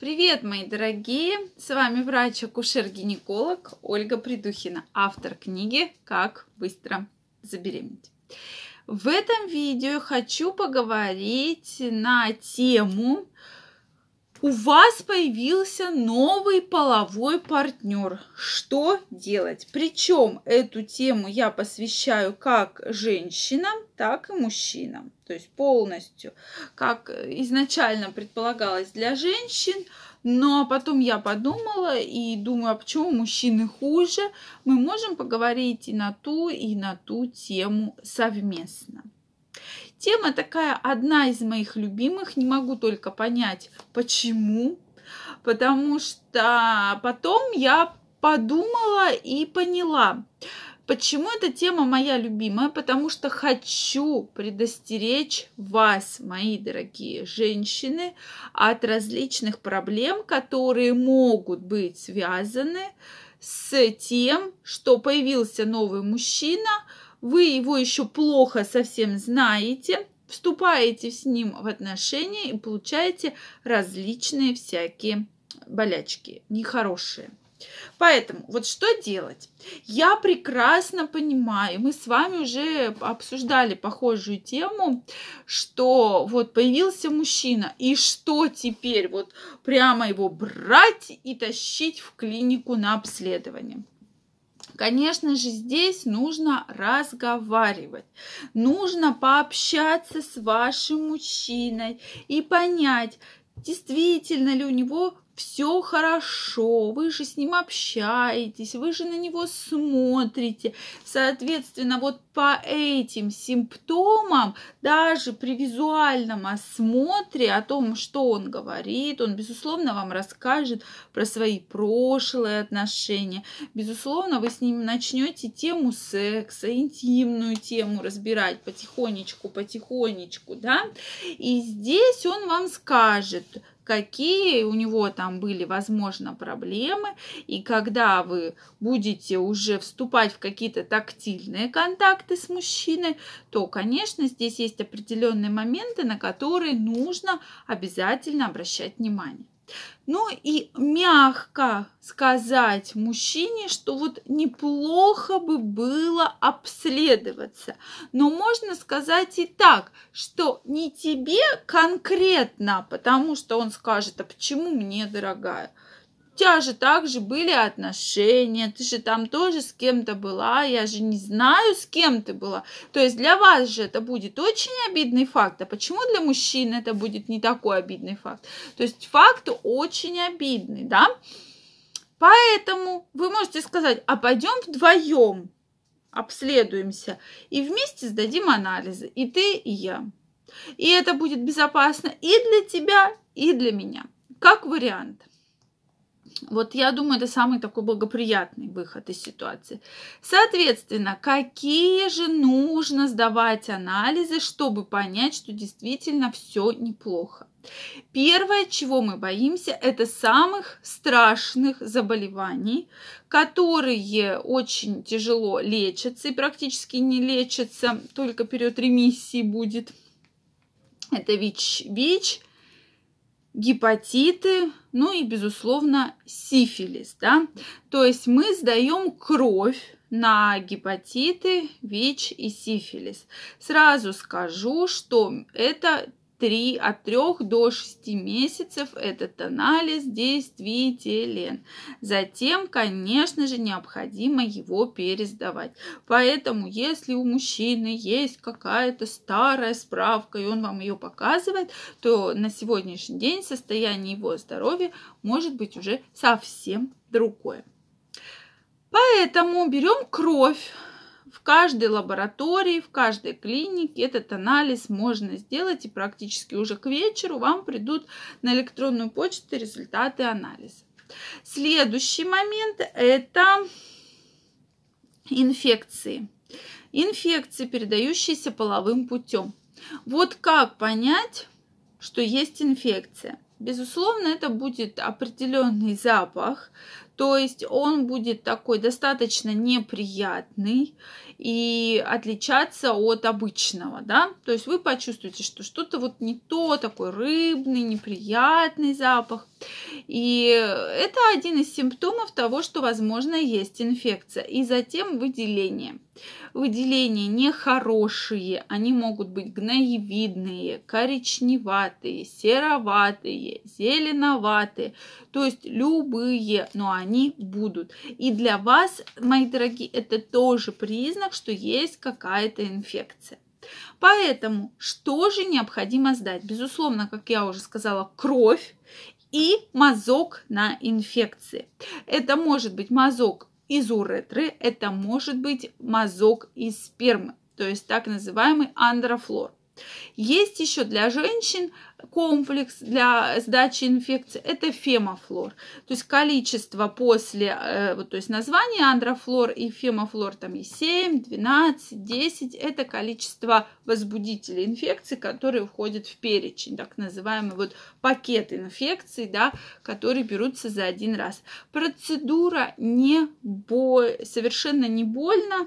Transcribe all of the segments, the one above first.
Привет, мои дорогие! С вами врач-акушер-гинеколог Ольга Придухина, автор книги «Как быстро забеременеть». В этом видео хочу поговорить на тему у вас появился новый половой партнер. Что делать? Причем эту тему я посвящаю как женщинам, так и мужчинам. То есть полностью, как изначально предполагалось для женщин. Но потом я подумала и думаю, а почему мужчины хуже? Мы можем поговорить и на ту, и на ту тему совместно. Тема такая одна из моих любимых. Не могу только понять, почему. Потому что потом я подумала и поняла, Почему эта тема моя любимая? Потому что хочу предостеречь вас, мои дорогие женщины, от различных проблем, которые могут быть связаны с тем, что появился новый мужчина – вы его еще плохо совсем знаете, вступаете с ним в отношения и получаете различные всякие болячки, нехорошие. Поэтому вот что делать? Я прекрасно понимаю, мы с вами уже обсуждали похожую тему, что вот появился мужчина, и что теперь? Вот прямо его брать и тащить в клинику на обследование. Конечно же, здесь нужно разговаривать, нужно пообщаться с вашим мужчиной и понять, действительно ли у него все хорошо, вы же с ним общаетесь, вы же на него смотрите. Соответственно, вот по этим симптомам, даже при визуальном осмотре о том, что он говорит, он, безусловно, вам расскажет про свои прошлые отношения. Безусловно, вы с ним начнете тему секса, интимную тему разбирать потихонечку, потихонечку, да. И здесь он вам скажет, какие у него там были, возможно, проблемы. И когда вы будете уже вступать в какие-то тактильные контакты с мужчиной, то, конечно, здесь есть определенные моменты, на которые нужно обязательно обращать внимание. Ну и мягко сказать мужчине, что вот неплохо бы было обследоваться. Но можно сказать и так, что не тебе конкретно, потому что он скажет, а почему мне, дорогая? тебя же также были отношения, ты же там тоже с кем-то была, я же не знаю, с кем ты была. То есть для вас же это будет очень обидный факт, а почему для мужчин это будет не такой обидный факт? То есть факт очень обидный, да? Поэтому вы можете сказать, а пойдем вдвоем обследуемся и вместе сдадим анализы, и ты, и я. И это будет безопасно и для тебя, и для меня, как вариант. Вот я думаю, это самый такой благоприятный выход из ситуации. Соответственно, какие же нужно сдавать анализы, чтобы понять, что действительно все неплохо? Первое, чего мы боимся, это самых страшных заболеваний, которые очень тяжело лечатся и практически не лечатся, только период ремиссии будет. Это ВИЧ, ВИЧ, гепатиты, ну и, безусловно, сифилис. Да? То есть мы сдаем кровь на гепатиты, ВИЧ и сифилис. Сразу скажу, что это 3, от 3 до 6 месяцев этот анализ действителен. Затем, конечно же, необходимо его пересдавать. Поэтому, если у мужчины есть какая-то старая справка, и он вам ее показывает, то на сегодняшний день состояние его здоровья может быть уже совсем другое. Поэтому берем кровь в каждой лаборатории, в каждой клинике этот анализ можно сделать, и практически уже к вечеру вам придут на электронную почту результаты анализа. Следующий момент – это инфекции. Инфекции, передающиеся половым путем. Вот как понять, что есть инфекция – Безусловно, это будет определенный запах, то есть он будет такой достаточно неприятный и отличаться от обычного, да. То есть вы почувствуете, что что-то вот не то, такой рыбный, неприятный запах. И это один из симптомов того, что, возможно, есть инфекция. И затем выделение. Выделения нехорошие, они могут быть гноевидные, коричневатые, сероватые, зеленоватые, то есть любые, но они они будут. И для вас, мои дорогие, это тоже признак, что есть какая-то инфекция. Поэтому что же необходимо сдать? Безусловно, как я уже сказала, кровь и мазок на инфекции. Это может быть мазок из уретры, это может быть мазок из спермы, то есть так называемый андрофлор. Есть еще для женщин комплекс для сдачи инфекции, это фемофлор. То есть количество после, э, вот, то есть название андрофлор и фемофлор, там есть 7, 12, 10, это количество возбудителей инфекции, которые входят в перечень, так называемый вот пакет инфекций, да, которые берутся за один раз. Процедура не бо... совершенно не больно,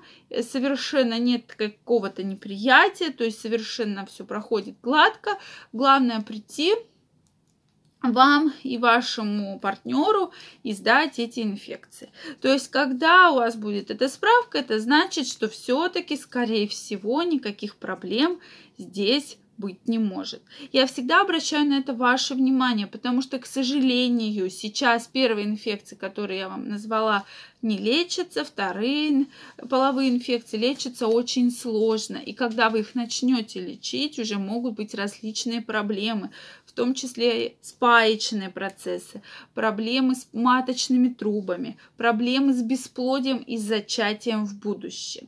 совершенно нет какого-то неприятия, то есть совершенно она все проходит гладко. Главное прийти вам и вашему партнеру издать эти инфекции. То есть, когда у вас будет эта справка, это значит, что все-таки, скорее всего, никаких проблем здесь быть не может. Я всегда обращаю на это ваше внимание, потому что, к сожалению, сейчас первые инфекции, которые я вам назвала, не лечатся, вторые половые инфекции лечатся очень сложно. И когда вы их начнете лечить, уже могут быть различные проблемы, в том числе спаечные процессы, проблемы с маточными трубами, проблемы с бесплодием и зачатием в будущем.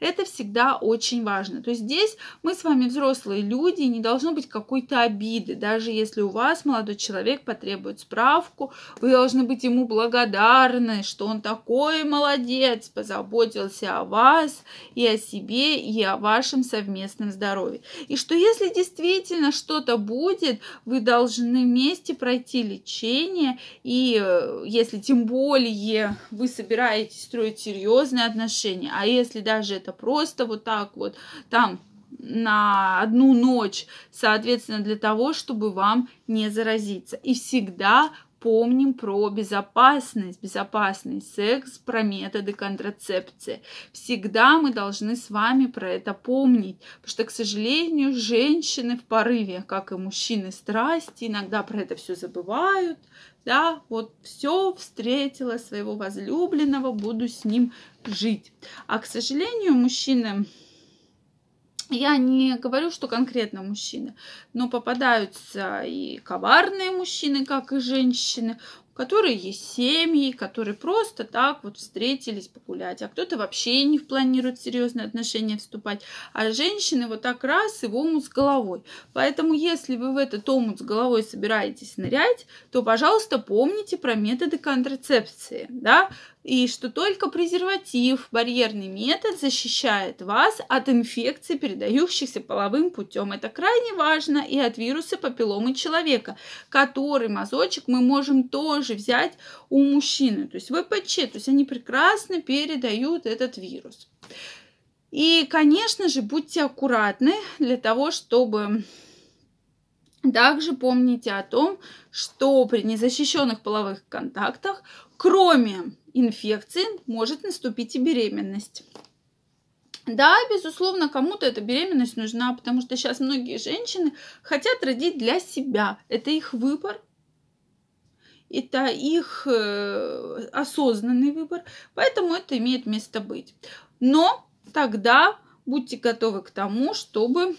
Это всегда очень важно. То есть здесь мы с вами взрослые люди, не должно быть какой-то обиды. Даже если у вас молодой человек потребует справку, вы должны быть ему благодарны, что он такой молодец, позаботился о вас и о себе, и о вашем совместном здоровье. И что если действительно что-то будет, вы должны вместе пройти лечение, и э, если тем более вы собираетесь строить серьезные отношения, а если даже даже это просто вот так вот там на одну ночь, соответственно, для того, чтобы вам не заразиться. И всегда помним про безопасность, безопасный секс, про методы контрацепции. Всегда мы должны с вами про это помнить, потому что, к сожалению, женщины в порыве, как и мужчины страсти, иногда про это все забывают, да, вот все встретила своего возлюбленного, буду с ним жить. А, к сожалению, мужчины, я не говорю, что конкретно мужчины, но попадаются и коварные мужчины, как и женщины, которые есть семьи, которые просто так вот встретились погулять, а кто-то вообще не планирует серьезные отношения вступать, а женщины вот так раз и в омут с головой. Поэтому если вы в этот омут с головой собираетесь нырять, то, пожалуйста, помните про методы контрацепции, да, и что только презерватив, барьерный метод, защищает вас от инфекций, передающихся половым путем. Это крайне важно и от вируса папилломы человека, который мазочек мы можем тоже взять у мужчины, то есть ВПЧ, то есть они прекрасно передают этот вирус. И, конечно же, будьте аккуратны для того, чтобы также помните о том, что при незащищенных половых контактах, кроме инфекции может наступить и беременность. Да, безусловно, кому-то эта беременность нужна, потому что сейчас многие женщины хотят родить для себя. Это их выбор, это их э, осознанный выбор, поэтому это имеет место быть. Но тогда будьте готовы к тому, чтобы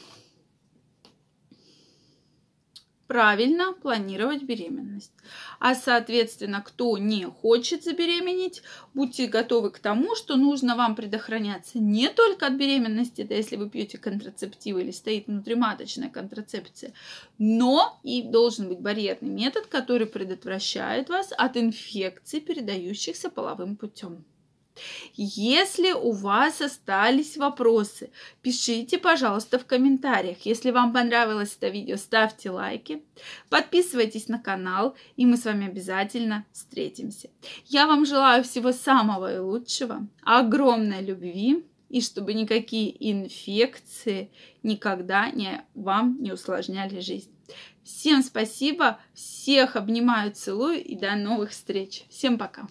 правильно планировать беременность. А соответственно, кто не хочет забеременеть, будьте готовы к тому, что нужно вам предохраняться не только от беременности, это если вы пьете контрацептивы или стоит внутриматочная контрацепция, но и должен быть барьерный метод, который предотвращает вас от инфекций, передающихся половым путем. Если у вас остались вопросы, пишите, пожалуйста, в комментариях. Если вам понравилось это видео, ставьте лайки, подписывайтесь на канал, и мы с вами обязательно встретимся. Я вам желаю всего самого и лучшего, огромной любви, и чтобы никакие инфекции никогда не, вам не усложняли жизнь. Всем спасибо, всех обнимаю, целую и до новых встреч. Всем пока!